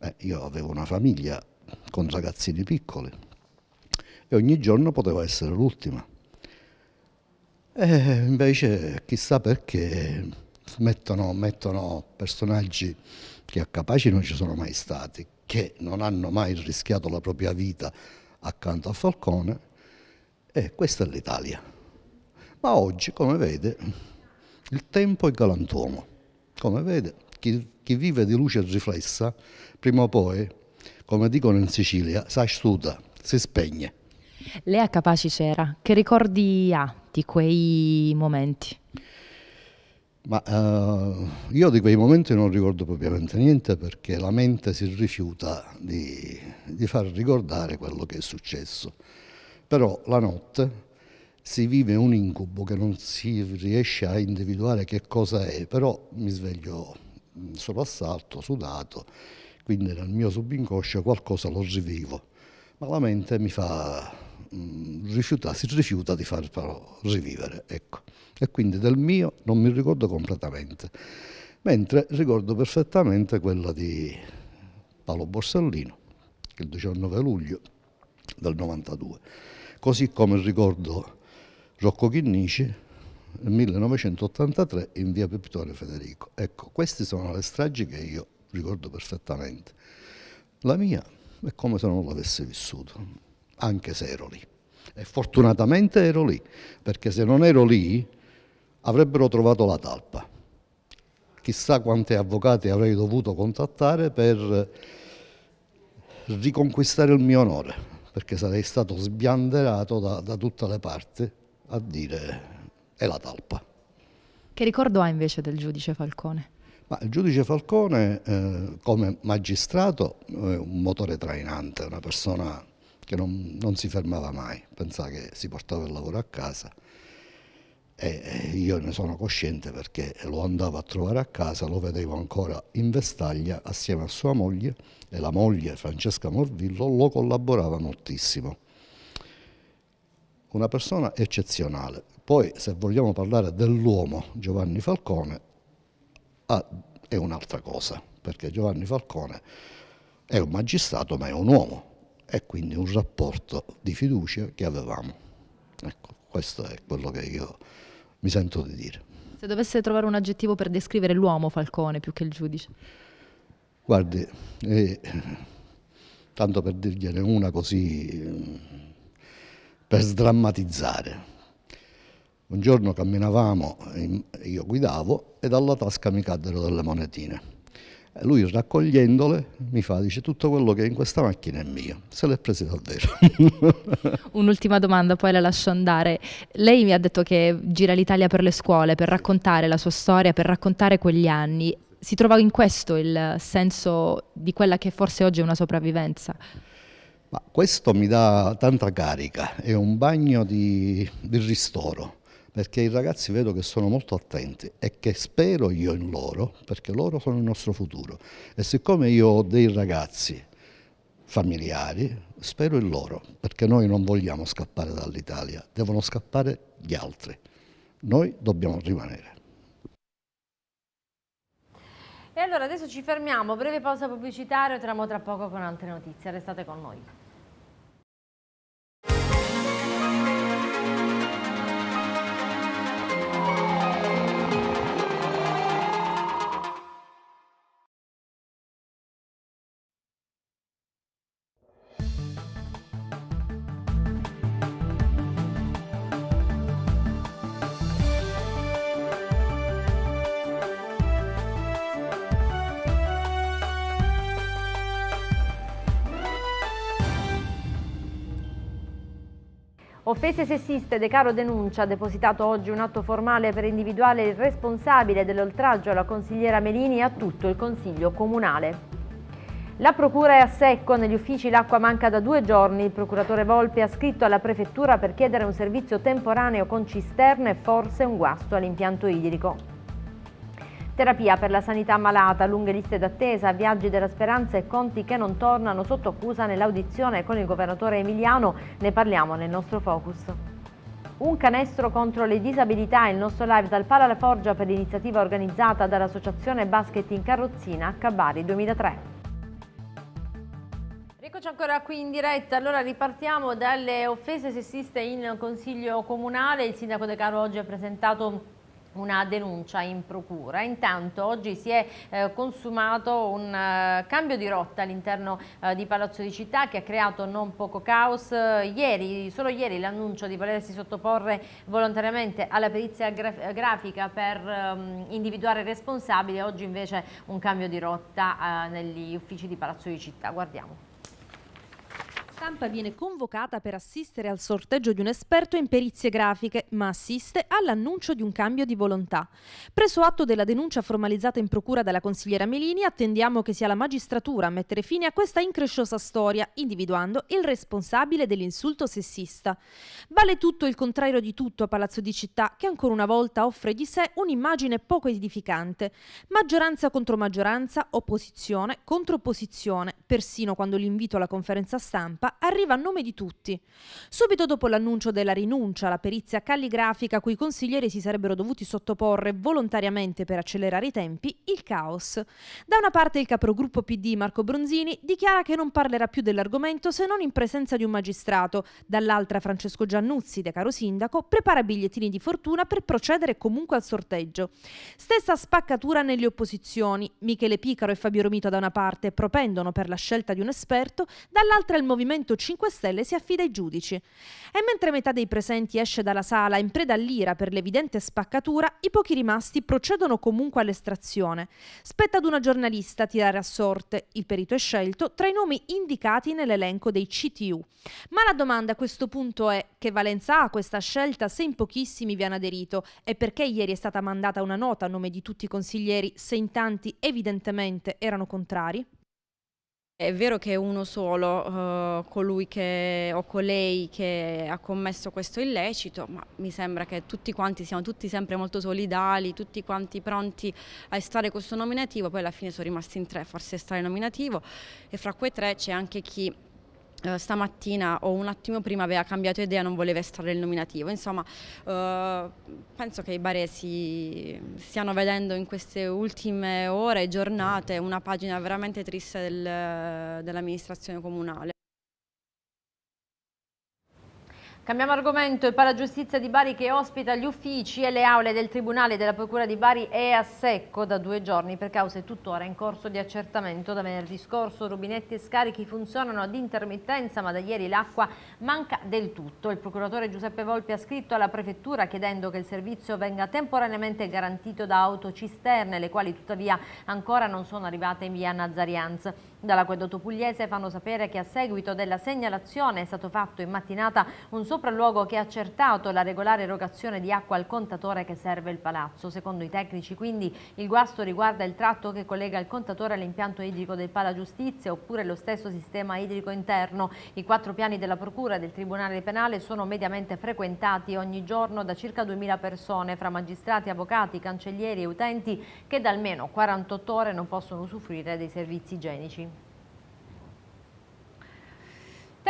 Eh, io avevo una famiglia con ragazzini piccoli e ogni giorno poteva essere l'ultima. E eh, invece chissà perché mettono, mettono personaggi che capaci non ci sono mai stati, che non hanno mai rischiato la propria vita accanto a Falcone e questa è l'Italia. Ma oggi, come vede, il tempo è galantuomo. Come vede, chi, chi vive di luce riflessa, prima o poi, come dicono in Sicilia, si astuta, si spegne. Lei a Capaci c'era, che ricordi ha di quei momenti? Ma eh, io di quei momenti non ricordo propriamente niente perché la mente si rifiuta di, di far ricordare quello che è successo. Però la notte si vive un incubo che non si riesce a individuare che cosa è, però mi sveglio mm, soprassalto, sudato, quindi nel mio subinconscio qualcosa lo rivivo, ma la mente mi fa Mm, rifiuta, si rifiuta di farlo rivivere. Ecco. E quindi del mio non mi ricordo completamente, mentre ricordo perfettamente quella di Paolo Borsellino, il 19 luglio del 92, così come ricordo Rocco Chinnici, 1983 in via Pepitone Federico. Ecco, queste sono le stragi che io ricordo perfettamente. La mia è come se non l'avessi vissuto anche se ero lì. E fortunatamente ero lì, perché se non ero lì avrebbero trovato la talpa. Chissà quanti avvocati avrei dovuto contattare per riconquistare il mio onore, perché sarei stato sbianderato da, da tutte le parti a dire è la talpa. Che ricordo ha invece del giudice Falcone? Ma il giudice Falcone eh, come magistrato è un motore trainante, una persona che non, non si fermava mai, pensava che si portava il lavoro a casa e io ne sono cosciente perché lo andavo a trovare a casa, lo vedevo ancora in vestaglia assieme a sua moglie e la moglie Francesca Morvillo lo collaborava moltissimo. Una persona eccezionale. Poi se vogliamo parlare dell'uomo Giovanni Falcone ah, è un'altra cosa, perché Giovanni Falcone è un magistrato ma è un uomo, e quindi un rapporto di fiducia che avevamo. Ecco, questo è quello che io mi sento di dire. Se dovesse trovare un aggettivo per descrivere l'uomo Falcone più che il giudice? Guardi, eh, tanto per dirgliene una così, eh, per sdrammatizzare. Un giorno camminavamo, io guidavo e dalla tasca mi caddero delle monetine lui raccogliendole mi fa, dice tutto quello che è in questa macchina è mio, se l'è preso davvero. Un'ultima domanda, poi la lascio andare. Lei mi ha detto che gira l'Italia per le scuole, per raccontare la sua storia, per raccontare quegli anni. Si trova in questo il senso di quella che forse oggi è una sopravvivenza? Ma questo mi dà tanta carica, è un bagno di, di ristoro perché i ragazzi vedo che sono molto attenti e che spero io in loro, perché loro sono il nostro futuro. E siccome io ho dei ragazzi familiari, spero in loro, perché noi non vogliamo scappare dall'Italia, devono scappare gli altri. Noi dobbiamo rimanere. E allora adesso ci fermiamo, breve pausa pubblicitaria, torniamo tra poco con altre notizie. Restate con noi. offese sessiste De Caro Denuncia ha depositato oggi un atto formale per individuare il responsabile dell'oltraggio alla consigliera Melini e a tutto il Consiglio Comunale. La procura è a secco, negli uffici l'acqua manca da due giorni. Il procuratore Volpe ha scritto alla prefettura per chiedere un servizio temporaneo con cisterne e forse un guasto all'impianto idrico. Terapia per la sanità malata, lunghe liste d'attesa, viaggi della speranza e conti che non tornano sotto accusa nell'audizione con il governatore Emiliano, ne parliamo nel nostro focus. Un canestro contro le disabilità, il nostro live dal Pala alla Forgia per l'iniziativa organizzata dall'associazione Basket in Carrozzina a Cabari 2003. Eccoci ancora qui in diretta, allora ripartiamo dalle offese sessiste in Consiglio Comunale, il Sindaco De Caro oggi ha presentato una denuncia in procura. Intanto oggi si è eh, consumato un eh, cambio di rotta all'interno eh, di Palazzo di Città che ha creato non poco caos. Ieri, solo ieri l'annuncio di volersi sottoporre volontariamente alla perizia graf grafica per ehm, individuare i responsabili, oggi invece un cambio di rotta eh, negli uffici di Palazzo di Città. Guardiamo stampa viene convocata per assistere al sorteggio di un esperto in perizie grafiche, ma assiste all'annuncio di un cambio di volontà. Preso atto della denuncia formalizzata in procura dalla consigliera Melini, attendiamo che sia la magistratura a mettere fine a questa incresciosa storia, individuando il responsabile dell'insulto sessista. Vale tutto il contrario di tutto a Palazzo di Città, che ancora una volta offre di sé un'immagine poco edificante. Maggioranza contro maggioranza, opposizione contro opposizione, persino quando l'invito alla conferenza stampa arriva a nome di tutti. Subito dopo l'annuncio della rinuncia alla perizia calligrafica cui i consiglieri si sarebbero dovuti sottoporre volontariamente per accelerare i tempi, il caos. Da una parte il capogruppo PD Marco Bronzini dichiara che non parlerà più dell'argomento se non in presenza di un magistrato, dall'altra Francesco Giannuzzi, de caro sindaco, prepara bigliettini di fortuna per procedere comunque al sorteggio. Stessa spaccatura nelle opposizioni, Michele Picaro e Fabio Romito da una parte propendono per la scelta di un esperto, dall'altra il movimento Movimento 5 Stelle si affida ai giudici. E mentre metà dei presenti esce dalla sala in preda all'ira per l'evidente spaccatura, i pochi rimasti procedono comunque all'estrazione. Spetta ad una giornalista tirare a sorte, il perito è scelto, tra i nomi indicati nell'elenco dei CTU. Ma la domanda a questo punto è che valenza ha questa scelta se in pochissimi vi hanno aderito e perché ieri è stata mandata una nota a nome di tutti i consiglieri se in tanti evidentemente erano contrari? È vero che è uno solo uh, colui che, o colei che ha commesso questo illecito, ma mi sembra che tutti quanti siamo tutti sempre molto solidali, tutti quanti pronti a estrarre questo nominativo, poi alla fine sono rimasti in tre, forse estrarre il nominativo e fra quei tre c'è anche chi Uh, stamattina o un attimo prima aveva cambiato idea, non voleva stare il nominativo. Insomma, uh, penso che i baresi stiano vedendo in queste ultime ore, giornate, una pagina veramente triste del, dell'amministrazione comunale. Cambiamo argomento, il Paragiustizia di Bari che ospita gli uffici e le aule del Tribunale della Procura di Bari è a secco da due giorni per cause tuttora in corso di accertamento. Da venerdì scorso rubinetti e scarichi funzionano ad intermittenza ma da ieri l'acqua manca del tutto. Il procuratore Giuseppe Volpi ha scritto alla Prefettura chiedendo che il servizio venga temporaneamente garantito da autocisterne le quali tuttavia ancora non sono arrivate in via Nazarianz. Dall'acquedotto pugliese fanno sapere che a seguito della segnalazione è stato fatto in mattinata un sopralluogo che ha accertato la regolare erogazione di acqua al contatore che serve il palazzo. Secondo i tecnici quindi il guasto riguarda il tratto che collega il contatore all'impianto idrico del Palagiustizia oppure lo stesso sistema idrico interno. I quattro piani della Procura e del Tribunale Penale sono mediamente frequentati ogni giorno da circa 2.000 persone fra magistrati, avvocati, cancellieri e utenti che da almeno 48 ore non possono usufruire dei servizi igienici.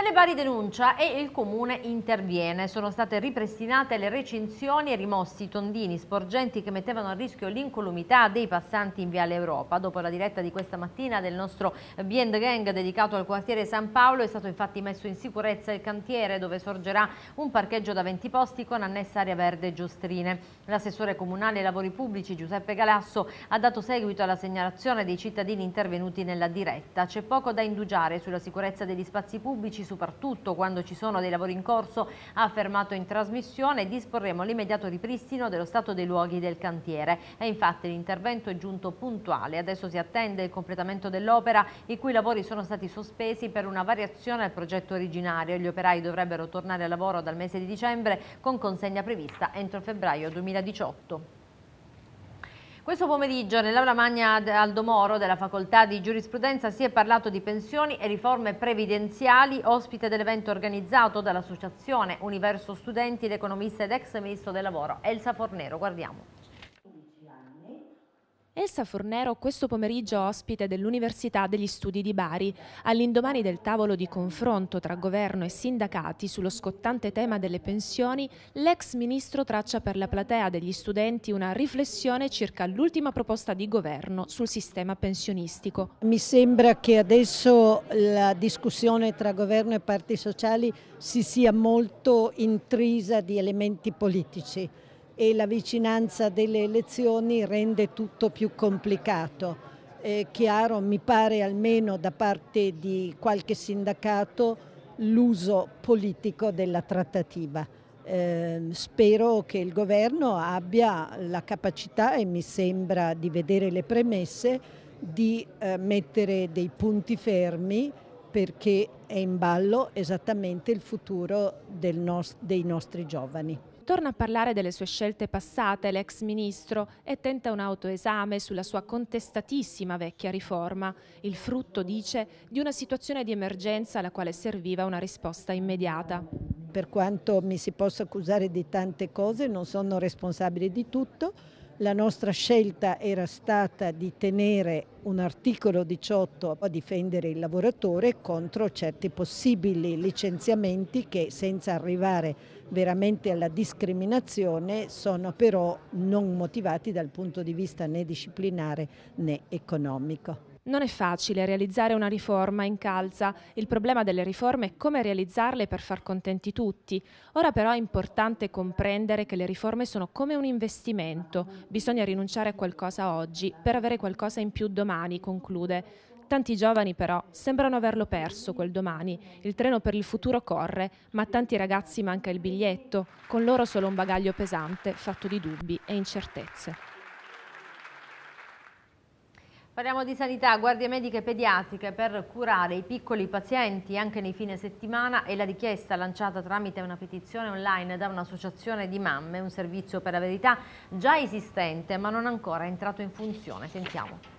Regione pari denuncia e il Comune interviene. Sono state ripristinate le recinzioni e rimossi i tondini sporgenti che mettevano a rischio l'incolumità dei passanti in Viale Europa. Dopo la diretta di questa mattina del nostro Biend Gang dedicato al quartiere San Paolo è stato infatti messo in sicurezza il cantiere dove sorgerà un parcheggio da 20 posti con annessa area verde e giostrine. L'assessore comunale ai lavori pubblici Giuseppe Galasso ha dato seguito alla segnalazione dei cittadini intervenuti nella diretta. C'è poco da indugiare sulla sicurezza degli spazi pubblici su soprattutto quando ci sono dei lavori in corso, ha affermato in trasmissione, disporremo l'immediato ripristino dello stato dei luoghi del cantiere. E infatti l'intervento è giunto puntuale, adesso si attende il completamento dell'opera i cui lavori sono stati sospesi per una variazione al progetto originario. Gli operai dovrebbero tornare al lavoro dal mese di dicembre con consegna prevista entro febbraio 2018. Questo pomeriggio nell'aula magna Aldo Moro della facoltà di giurisprudenza si è parlato di pensioni e riforme previdenziali, ospite dell'evento organizzato dall'associazione Universo Studenti, ed Economista ed ex ministro del lavoro Elsa Fornero. Guardiamo. Elsa Fornero questo pomeriggio ospite dell'Università degli Studi di Bari, all'indomani del tavolo di confronto tra governo e sindacati sullo scottante tema delle pensioni, l'ex ministro traccia per la platea degli studenti una riflessione circa l'ultima proposta di governo sul sistema pensionistico. Mi sembra che adesso la discussione tra governo e parti sociali si sia molto intrisa di elementi politici e la vicinanza delle elezioni rende tutto più complicato. È chiaro, mi pare almeno da parte di qualche sindacato, l'uso politico della trattativa. Eh, spero che il governo abbia la capacità e mi sembra di vedere le premesse di eh, mettere dei punti fermi perché è in ballo esattamente il futuro nost dei nostri giovani. Torna a parlare delle sue scelte passate l'ex ministro e tenta un autoesame sulla sua contestatissima vecchia riforma, il frutto, dice, di una situazione di emergenza alla quale serviva una risposta immediata. Per quanto mi si possa accusare di tante cose, non sono responsabile di tutto. La nostra scelta era stata di tenere un articolo 18 a difendere il lavoratore contro certi possibili licenziamenti che senza arrivare veramente alla discriminazione sono però non motivati dal punto di vista né disciplinare né economico. Non è facile realizzare una riforma in calza, il problema delle riforme è come realizzarle per far contenti tutti. Ora però è importante comprendere che le riforme sono come un investimento, bisogna rinunciare a qualcosa oggi per avere qualcosa in più domani, conclude. Tanti giovani però sembrano averlo perso quel domani. Il treno per il futuro corre, ma a tanti ragazzi manca il biglietto, con loro solo un bagaglio pesante fatto di dubbi e incertezze. Parliamo di sanità, guardie mediche pediatriche per curare i piccoli pazienti anche nei fine settimana e la richiesta lanciata tramite una petizione online da un'associazione di mamme, un servizio per la verità già esistente ma non ancora entrato in funzione. Sentiamo.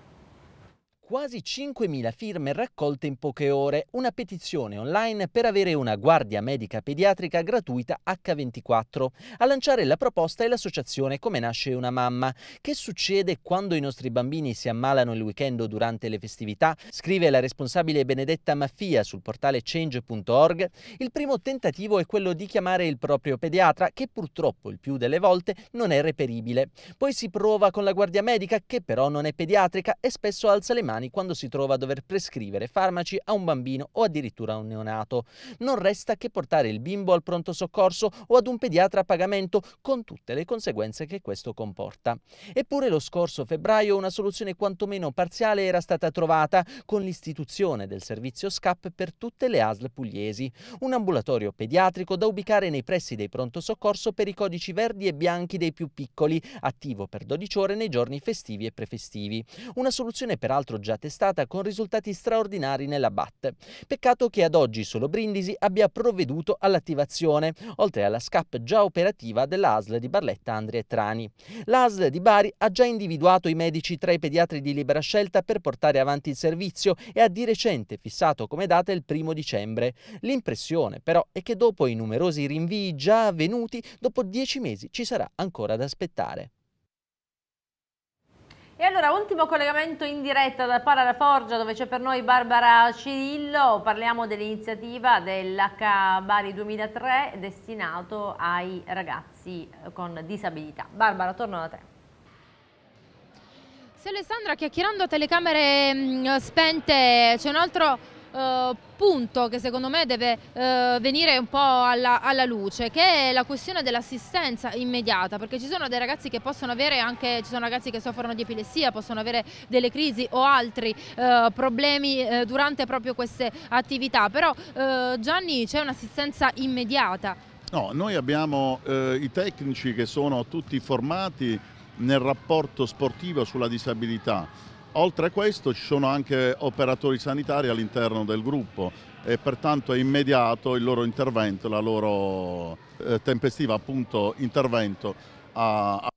Quasi 5.000 firme raccolte in poche ore, una petizione online per avere una guardia medica pediatrica gratuita H24. A lanciare la proposta è l'associazione Come nasce una mamma. Che succede quando i nostri bambini si ammalano il weekend o durante le festività? Scrive la responsabile Benedetta Maffia sul portale change.org. Il primo tentativo è quello di chiamare il proprio pediatra, che purtroppo il più delle volte non è reperibile. Poi si prova con la guardia medica, che però non è pediatrica e spesso alza le mani umani quando si trova a dover prescrivere farmaci a un bambino o addirittura a un neonato. Non resta che portare il bimbo al pronto soccorso o ad un pediatra a pagamento con tutte le conseguenze che questo comporta. Eppure lo scorso febbraio una soluzione quantomeno parziale era stata trovata con l'istituzione del servizio SCAP per tutte le ASL pugliesi, un ambulatorio pediatrico da ubicare nei pressi dei pronto soccorso per i codici verdi e bianchi dei più piccoli, attivo per 12 ore nei giorni festivi e prefestivi. Una soluzione peraltro Foggia, testata con risultati straordinari nella BAT. Peccato che ad oggi solo Brindisi abbia provveduto all'attivazione, oltre alla SCAP già operativa della ASL di Barletta Andria e Trani. L'ASL di Bari ha già individuato i medici tra i pediatri di libera scelta per portare avanti il servizio e ha di recente fissato come data il primo dicembre. L'impressione però è che dopo i numerosi rinvii già avvenuti, dopo dieci mesi ci sarà ancora da aspettare. E allora, ultimo collegamento in diretta da Forgia, dove c'è per noi Barbara Cirillo, parliamo dell'iniziativa dell'H Bari 2003 destinato ai ragazzi eh, con disabilità. Barbara, torno da te. Sì Alessandra, chiacchierando a telecamere mm, spente c'è un altro eh, punto che secondo me deve eh, venire un po' alla, alla, luce, che è la questione dell'assistenza immediata, perché ci sono dei ragazzi che possono avere anche, ci sono ragazzi che soffrono di epilessia, possono avere delle crisi o altri eh, problemi eh, durante proprio queste attività, però eh, Gianni c'è un'assistenza immediata. No, noi abbiamo eh, i tecnici che sono tutti formati nel rapporto sportivo sulla disabilità Oltre a questo ci sono anche operatori sanitari all'interno del gruppo e pertanto è immediato il loro intervento, la loro eh, tempestiva appunto intervento a, a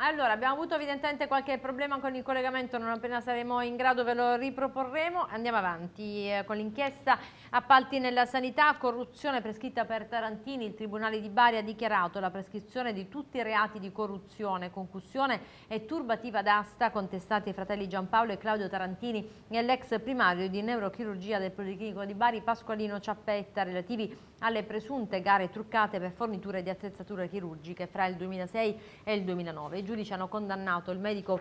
Allora, abbiamo avuto evidentemente qualche problema con il collegamento, non appena saremo in grado ve lo riproporremo. Andiamo avanti eh, con l'inchiesta appalti nella sanità, corruzione prescritta per Tarantini. Il Tribunale di Bari ha dichiarato la prescrizione di tutti i reati di corruzione, concussione e turbativa d'asta contestati ai fratelli Giampaolo e Claudio Tarantini nell'ex primario di neurochirurgia del Policlinico di Bari Pasqualino Ciappetta relativi alle presunte gare truccate per forniture di attrezzature chirurgiche fra il 2006 e il 2009 giudici hanno condannato il medico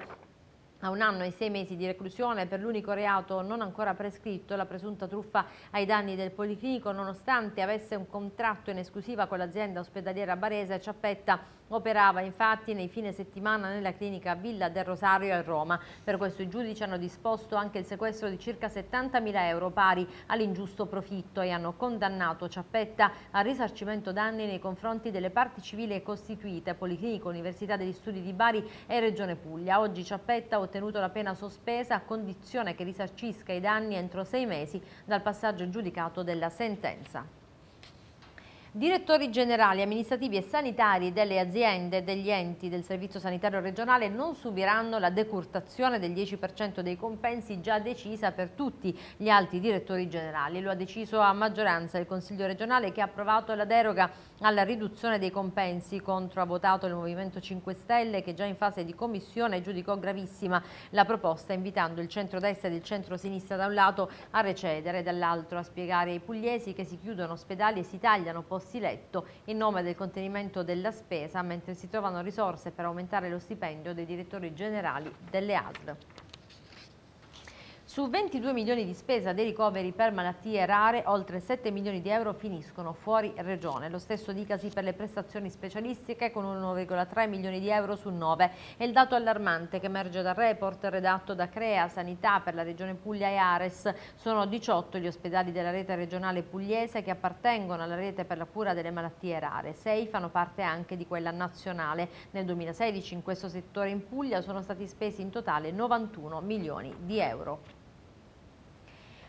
a un anno e sei mesi di reclusione per l'unico reato non ancora prescritto, la presunta truffa ai danni del Policlinico, nonostante avesse un contratto in esclusiva con l'azienda ospedaliera barese Ciappetta, operava infatti nei fine settimana nella clinica Villa del Rosario a Roma. Per questo i giudici hanno disposto anche il sequestro di circa 70.000 euro pari all'ingiusto profitto e hanno condannato Ciappetta a risarcimento danni nei confronti delle parti civili costituite, Policlinico, Università degli Studi di Bari e Regione Puglia. Oggi Ciappetta ottenuto la pena sospesa a condizione che risarcisca i danni entro sei mesi dal passaggio giudicato della sentenza. Direttori generali, amministrativi e sanitari delle aziende e degli enti del Servizio Sanitario Regionale non subiranno la decurtazione del 10% dei compensi già decisa per tutti gli altri direttori generali. Lo ha deciso a maggioranza il Consiglio regionale che ha approvato la deroga alla riduzione dei compensi contro ha votato il Movimento 5 Stelle che già in fase di commissione giudicò gravissima la proposta invitando il centrodestra e il centrosinistra da un lato a recedere, e dall'altro a spiegare ai pugliesi che si chiudono ospedali e si tagliano posti posti letto in nome del contenimento della spesa, mentre si trovano risorse per aumentare lo stipendio dei direttori generali delle ASL. Su 22 milioni di spesa dei ricoveri per malattie rare, oltre 7 milioni di euro finiscono fuori regione. Lo stesso dicasi per le prestazioni specialistiche con 1,3 milioni di euro su 9. È il dato allarmante che emerge dal report redatto da Crea Sanità per la regione Puglia e Ares. Sono 18 gli ospedali della rete regionale pugliese che appartengono alla rete per la cura delle malattie rare. 6 fanno parte anche di quella nazionale. Nel 2016 in questo settore in Puglia sono stati spesi in totale 91 milioni di euro.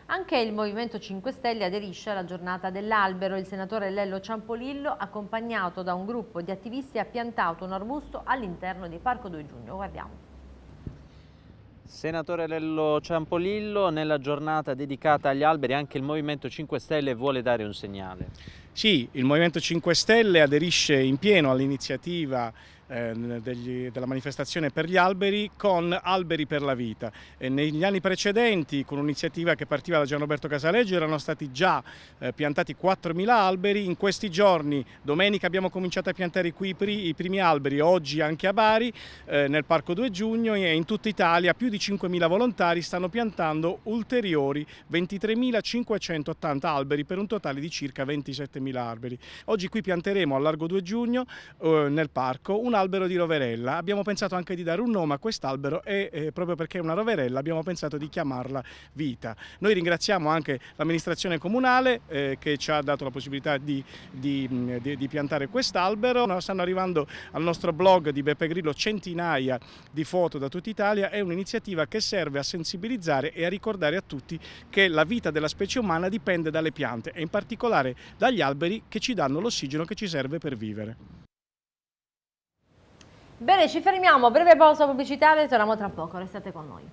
Anche il Movimento 5 Stelle aderisce alla giornata dell'albero. Il senatore Lello Ciampolillo, accompagnato da un gruppo di attivisti, ha piantato un arbusto all'interno di Parco 2 Giugno. Guardiamo. Senatore Lello Ciampolillo, nella giornata dedicata agli alberi anche il Movimento 5 Stelle vuole dare un segnale. Sì, il Movimento 5 Stelle aderisce in pieno all'iniziativa eh, degli, della manifestazione per gli alberi con Alberi per la Vita. E negli anni precedenti, con un'iniziativa che partiva da Gianroberto Casaleggio, erano stati già eh, piantati 4.000 alberi. In questi giorni, domenica abbiamo cominciato a piantare qui i primi alberi, oggi anche a Bari, eh, nel Parco 2 Giugno e in tutta Italia più di 5.000 volontari stanno piantando ulteriori 23.580 alberi per un totale di circa 27.000 alberi. Oggi qui pianteremo a largo 2 giugno eh, nel parco una albero di roverella. Abbiamo pensato anche di dare un nome a quest'albero e eh, proprio perché è una roverella abbiamo pensato di chiamarla Vita. Noi ringraziamo anche l'amministrazione comunale eh, che ci ha dato la possibilità di, di, di, di piantare quest'albero. Stanno arrivando al nostro blog di Beppe Grillo centinaia di foto da tutta Italia. È un'iniziativa che serve a sensibilizzare e a ricordare a tutti che la vita della specie umana dipende dalle piante e in particolare dagli alberi che ci danno l'ossigeno che ci serve per vivere. Bene, ci fermiamo, breve pausa pubblicitaria e torniamo tra poco, restate con noi.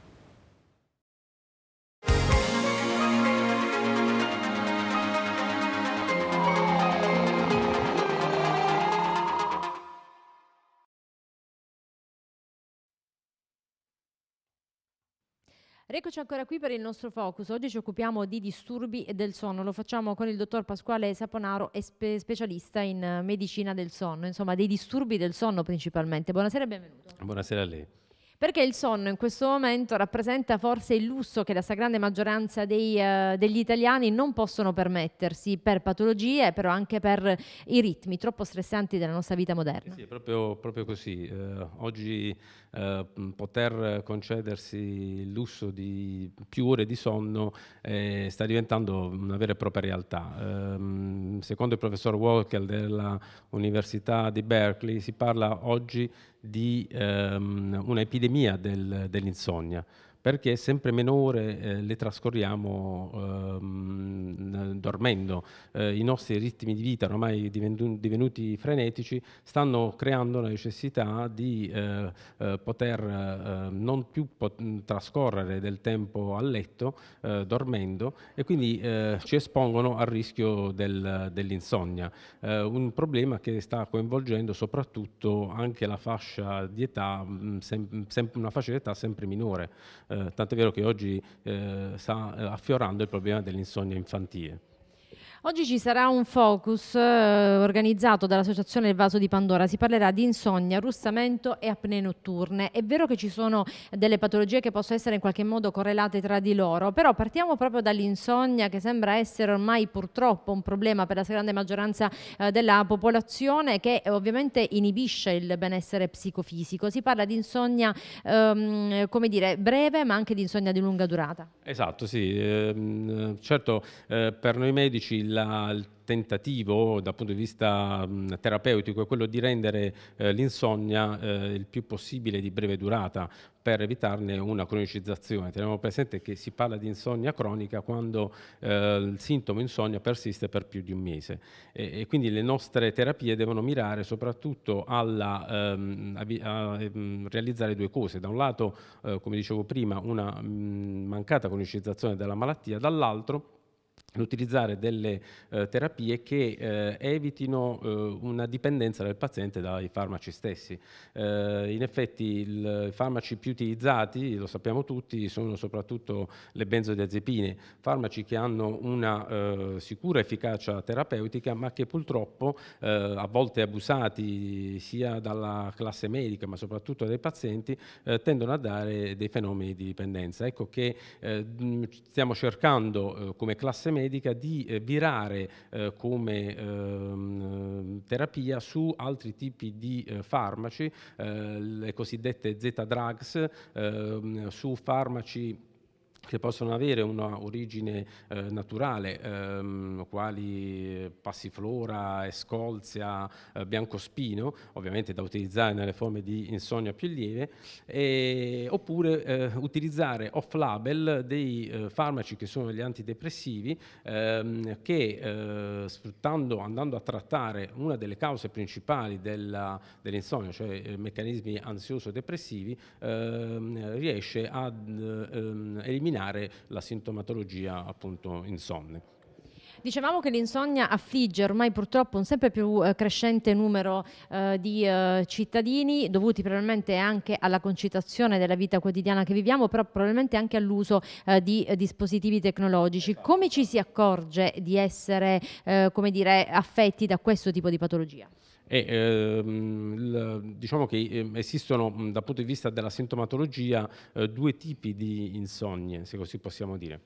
Rieccoci ancora qui per il nostro focus. Oggi ci occupiamo di disturbi del sonno. Lo facciamo con il dottor Pasquale Saponaro, spe- specialista in medicina del sonno, insomma dei disturbi del sonno principalmente. Buonasera e benvenuto. Buonasera a lei perché il sonno in questo momento rappresenta forse il lusso che la stragrande maggioranza dei, eh, degli italiani non possono permettersi per patologie, però anche per i ritmi troppo stressanti della nostra vita moderna. Sì, proprio, proprio così. Eh, oggi eh, poter concedersi il lusso di più ore di sonno eh, sta diventando una vera e propria realtà. Ehm, secondo il professor Walker dell'Università di Berkeley si parla oggi di um, un'epidemia del, dell'insonnia perché sempre meno ore eh, le trascorriamo ehm, dormendo. Eh, I nostri ritmi di vita ormai divenuti, frenetici stanno creando la necessità di eh, eh poter eh, non più pot- mm, trascorrere del tempo a letto eh, dormendo e quindi ci espongono al rischio del, dell'insonnia. un problema che sta coinvolgendo soprattutto anche la fascia di età, mm, sem- sem- una fascia di età sempre minore. Eh, tant'è vero che oggi eh, sta eh, affiorando il problema dell'insonnia infantile. Oggi ci sarà un focus eh, organizzato dall'Associazione Il Vaso di Pandora. Si parlerà di insonnia, russamento e apnee notturne. È vero che ci sono delle patologie che possono essere in qualche modo correlate tra di loro, però partiamo proprio dall'insonnia che sembra essere ormai purtroppo un problema per la grande maggioranza eh, della popolazione che eh, ovviamente inibisce il benessere psicofisico. Si parla di insonnia, ehm, come dire, breve ma anche di insonnia di lunga durata. Esatto, sì. Ehm, certo, eh, certo, per noi medici Il, la, il tentativo dal punto di vista mh, mm, terapeutico è quello di rendere eh, l'insonnia eh, il più possibile di breve durata per evitarne una cronicizzazione. Teniamo presente che si parla di insonnia cronica quando eh, il sintomo insonnia persiste per più di un mese e, e quindi le nostre terapie devono mirare soprattutto alla, ehm, a, ehm, realizzare due cose, da un lato eh, come dicevo prima una mh, mm, mancata cronicizzazione della malattia, dall'altro l'utilizzare delle eh, terapie che eh, evitino eh, una dipendenza del paziente dai farmaci stessi. Eh, in effetti il, i farmaci più utilizzati, lo sappiamo tutti, sono soprattutto le benzodiazepine, farmaci che hanno una eh, sicura efficacia terapeutica ma che purtroppo eh, a volte abusati sia dalla classe medica ma soprattutto dai pazienti tendono a dare dei fenomeni di dipendenza. Ecco che stiamo cercando come classe medica medica di eh, virare eh, come ehm, terapia su altri tipi di eh, farmaci, eh, le cosiddette Z-drugs, ehm, su farmaci che possono avere una origine eh, naturale, ehm, quali passiflora, escolzia, eh, biancospino, ovviamente da utilizzare nelle forme di insonnia più lieve, e, oppure eh, utilizzare off-label dei eh, farmaci che sono gli antidepressivi ehm, che eh, sfruttando, andando a trattare una delle cause principali dell'insonnia, dell cioè eh, meccanismi ansioso-depressivi, ehm, riesce ad ehm, eliminare eliminare la sintomatologia appunto insonne. Dicevamo che l'insonnia affligge ormai purtroppo un sempre più eh, crescente numero eh, di eh, cittadini, dovuti probabilmente anche alla concitazione della vita quotidiana che viviamo, però probabilmente anche all'uso eh, di dispositivi tecnologici. Esatto. Come ci si accorge di essere, eh, come dire, affetti da questo tipo di patologia? E, ehm, il, diciamo che eh, esistono dal punto di vista della sintomatologia eh, due tipi di insonnie, se così possiamo dire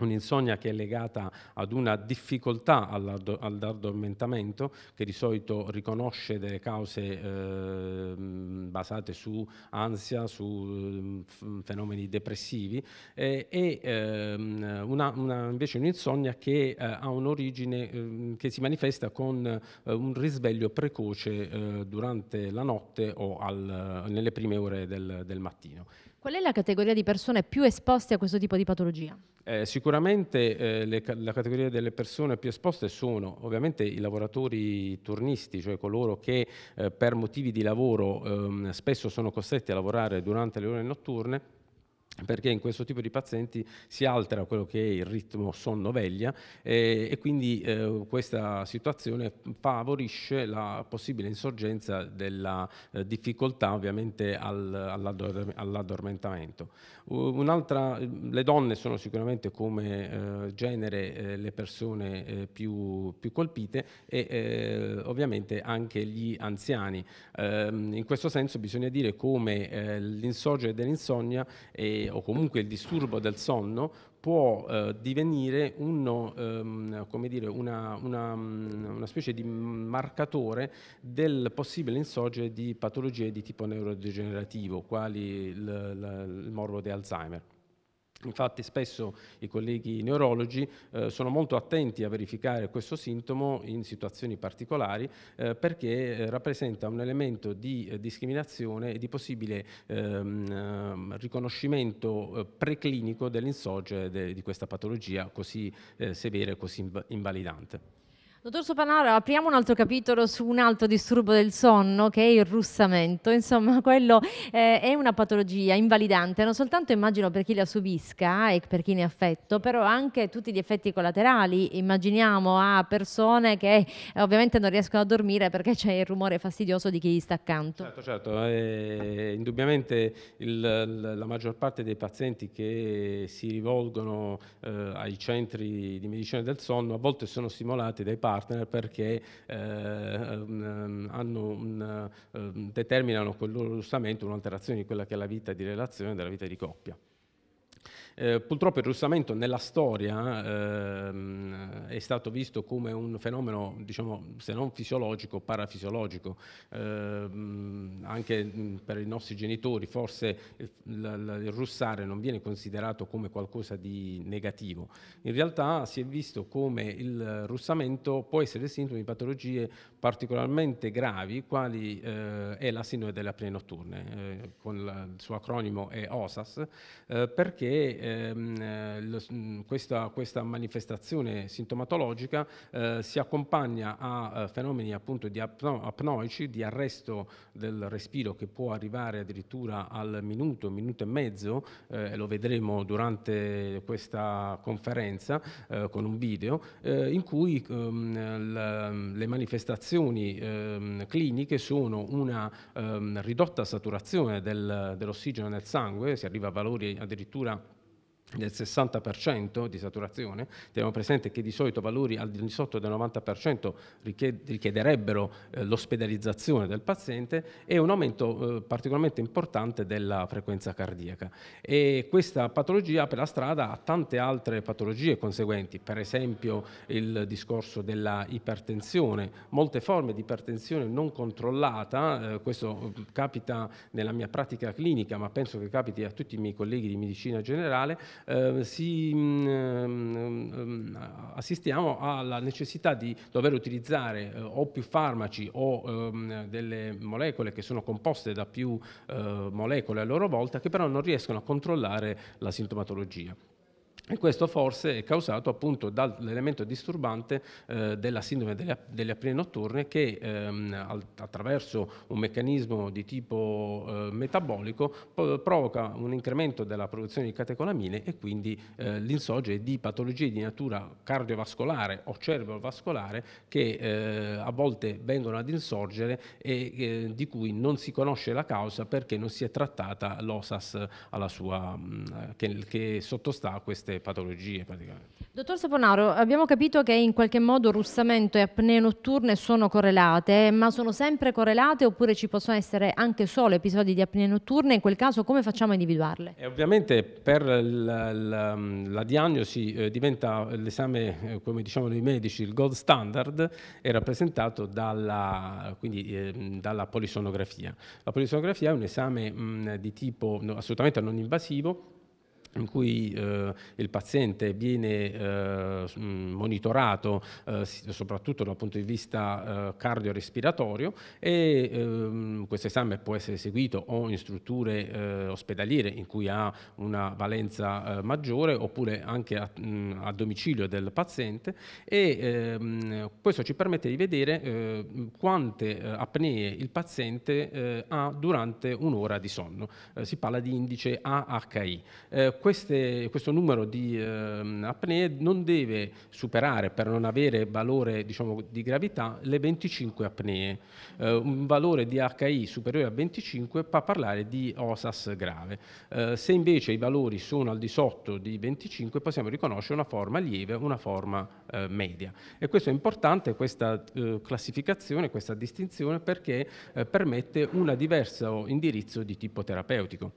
un'insonnia che è legata ad una difficoltà all'addormentamento che di solito riconosce delle cause eh, basate su ansia, su mm, fenomeni depressivi eh, e, eh, una, una, invece un'insonnia che eh, ha un'origine ehm, che si manifesta con eh, un risveglio precoce eh, durante la notte o al, nelle prime ore del, del mattino. Qual è la categoria di persone più esposte a questo tipo di patologia? Eh, sicuramente eh, le, la categoria delle persone più esposte sono ovviamente i lavoratori turnisti, cioè coloro che eh, per motivi di lavoro ehm, spesso sono costretti a lavorare durante le ore notturne perché in questo tipo di pazienti si altera quello che è il ritmo sonno-veglia eh, e quindi eh, questa situazione favorisce la possibile insorgenza della eh, difficoltà ovviamente al, all'addorm- all'addormentamento. Un'altra, le donne sono sicuramente come eh, genere eh, le persone eh, più, più, colpite e ovviamente anche gli anziani. Ehm, in questo senso bisogna dire come l'insorgere dell'insonnia è o comunque il disturbo del sonno può eh, divenire uno, ehm, dire, una, una, mm, una, specie di marcatore del possibile insorgere di patologie di tipo neurodegenerativo, quali il, il, il morbo di Alzheimer. Infatti spesso i colleghi neurologi eh, sono molto attenti a verificare questo sintomo in situazioni particolari eh, perché eh, rappresenta un elemento di eh, discriminazione e di possibile ehm, ehm riconoscimento eh, preclinico dell'insorgere de di questa patologia così eh, severa e così inv invalidante. Dottor Sopanaro, apriamo un altro capitolo su un altro disturbo del sonno che è il russamento. Insomma, quello eh, è una patologia invalidante, non soltanto immagino per chi la subisca eh, e per chi ne ha affetto, però anche tutti gli effetti collaterali. Immaginiamo a persone che eh, ovviamente non riescono a dormire perché c'è il rumore fastidioso di chi gli sta accanto. Certo, certo. Eh, indubbiamente il, la maggior parte dei pazienti che si rivolgono eh, ai centri di medicina del sonno a volte sono stimolati dai pazienti partner perché eh, un, eh, determinano con il loro lussamento un'alterazione di quella che è la vita di relazione e della vita di coppia. Eh, purtroppo il russamento nella storia ehm, è stato visto come un fenomeno, diciamo, se non fisiologico, parafisiologico. Eh, anche per i nostri genitori forse eh, il, russare non viene considerato come qualcosa di negativo. In realtà si è visto come il russamento può essere sintomo di patologie particolarmente gravi quali eh, è la sindrome delle apnee notturne, eh, con la, il suo acronimo è OSAS, eh, perché ehm, eh, lo, mm, questa, questa, manifestazione sintomatologica eh, si accompagna a eh, fenomeni appunto di apno apnoici, di arresto del respiro che può arrivare addirittura al minuto, minuto e mezzo, e lo vedremo durante questa conferenza con un video, in cui ehm, la, le manifestazioni indicazioni ehm, cliniche sono una ehm, ridotta saturazione del, dell'ossigeno nel sangue, si arriva a valori addirittura del 60% di saturazione, teniamo presente che di solito valori al di sotto del 90% richiederebbero eh, l'ospedalizzazione del paziente e un aumento eh, particolarmente importante della frequenza cardiaca. E questa patologia apre la strada a tante altre patologie conseguenti, per esempio il discorso della ipertensione, molte forme di ipertensione non controllata, eh, questo mm, capita nella mia pratica clinica, ma penso che capiti a tutti i miei colleghi di medicina generale, Ehm, si, mh, mm, ehm, ehm, assistiamo alla necessità di dover utilizzare eh, o più farmaci o ehm, delle molecole che sono composte da più eh, molecole a loro volta che però non riescono a controllare la sintomatologia. E questo forse è causato appunto dall'elemento disturbante eh, della sindrome delle, delle apnee notturne che ehm, attraverso un meccanismo di tipo eh, metabolico provoca un incremento della produzione di catecolamine e quindi eh, l'insorgere di patologie di natura cardiovascolare o cerebrovascolare che eh, a volte vengono ad insorgere e eh, di cui non si conosce la causa perché non si è trattata l'OSAS sua, mh, mm, che, che sottostà a queste queste patologie praticamente. Dottor Saponaro, abbiamo capito che in qualche modo russamento e apnee notturne sono correlate, ma sono sempre correlate oppure ci possono essere anche solo episodi di apnee notturne? In quel caso come facciamo a individuarle? E ovviamente per la, la, mm, la diagnosi eh, diventa l'esame, eh, come diciamo noi medici, il gold standard è rappresentato dalla, quindi, eh, dalla polisonografia. La polisonografia è un esame mh, mm, di tipo no, assolutamente non invasivo in cui eh, il paziente viene eh, mm, monitorato eh, soprattutto dal punto di vista eh, cardiorespiratorio e ehm, questo esame può essere eseguito o in strutture eh, ospedaliere in cui ha una valenza maggiore oppure anche a, mh, mm, a, domicilio del paziente e ehm, questo ci permette di vedere quante apnee il paziente ha durante un'ora di sonno. Eh, si parla di indice AHI. Eh, queste, questo numero di ehm, apnee non deve superare, per non avere valore diciamo, di gravità, le 25 apnee. Eh, un valore di HI superiore a 25 fa parlare di OSAS grave. Eh, se invece i valori sono al di sotto di 25 possiamo riconoscere una forma lieve, una forma eh, media. E questo è importante, questa classificazione, questa distinzione, perché permette un diverso indirizzo di tipo terapeutico.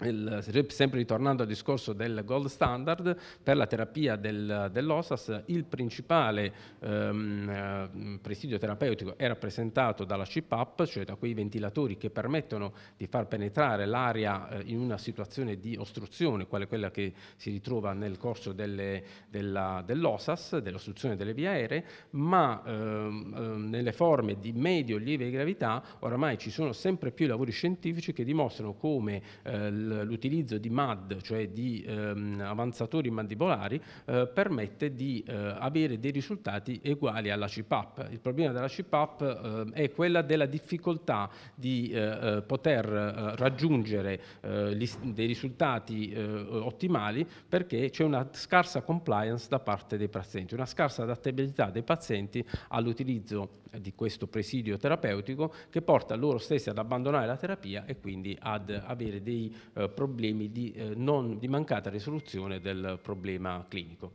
Il, sempre ritornando al discorso del gold standard, per la terapia del, dell'OSAS il principale ehm, eh, presidio terapeutico è rappresentato dalla CPAP, cioè da quei ventilatori che permettono di far penetrare l'aria eh, in una situazione di ostruzione, quale quella che si ritrova nel corso delle, della, dell'OSAS, dell'ostruzione delle vie aeree, ma ehm, ehm nelle forme di medio, lieve gravità oramai ci sono sempre più lavori scientifici che dimostrano come eh, l'utilizzo di MAD, cioè di ehm, avanzatori mandibolari, eh, permette di eh, avere dei risultati uguali alla CPAP. Il problema della CPAP eh, è quella della difficoltà di eh, eh, poter eh, raggiungere gli, dei risultati ottimali perché c'è una scarsa compliance da parte dei pazienti, una scarsa adattabilità dei pazienti all'utilizzo di questo presidio terapeutico che porta loro stessi ad abbandonare la terapia e quindi ad avere dei eh, problemi di, eh, non, di, mancata risoluzione del problema clinico.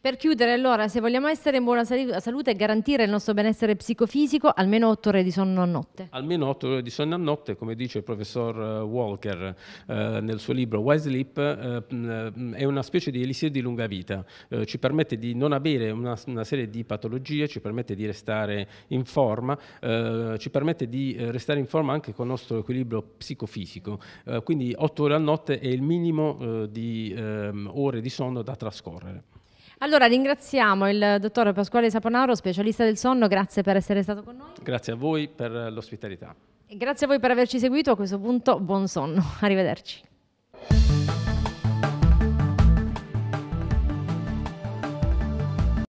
Per chiudere allora, se vogliamo essere in buona salute e garantire il nostro benessere psicofisico, almeno 8 ore di sonno a notte. Almeno 8 ore di sonno a notte, come dice il professor eh, Walker eh, nel suo libro Why Sleep, è una specie di elisir di lunga vita, ci permette di non avere una, una serie di patologie, ci permette di restare in forma, eh, ci permette di restare in forma anche con il nostro equilibrio psicofisico. Eh, quindi 8 7 ore a notte è il minimo eh, di ehm, ore di sonno da trascorrere. Allora ringraziamo il dottor Pasquale Saponaro, specialista del sonno, grazie per essere stato con noi. Grazie a voi per l'ospitalità. E grazie a voi per averci seguito, a questo punto buon sonno, arrivederci.